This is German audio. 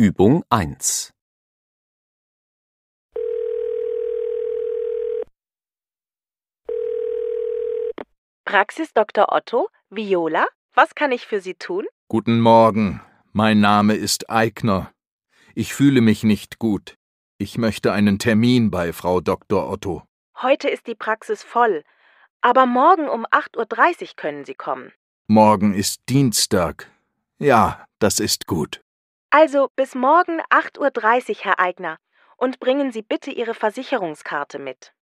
Übung 1 Praxis Dr. Otto, Viola, was kann ich für Sie tun? Guten Morgen, mein Name ist Eigner. Ich fühle mich nicht gut. Ich möchte einen Termin bei Frau Dr. Otto. Heute ist die Praxis voll, aber morgen um 8.30 Uhr können Sie kommen. Morgen ist Dienstag. Ja, das ist gut. Also bis morgen 8.30 Uhr, Herr Eigner, und bringen Sie bitte Ihre Versicherungskarte mit.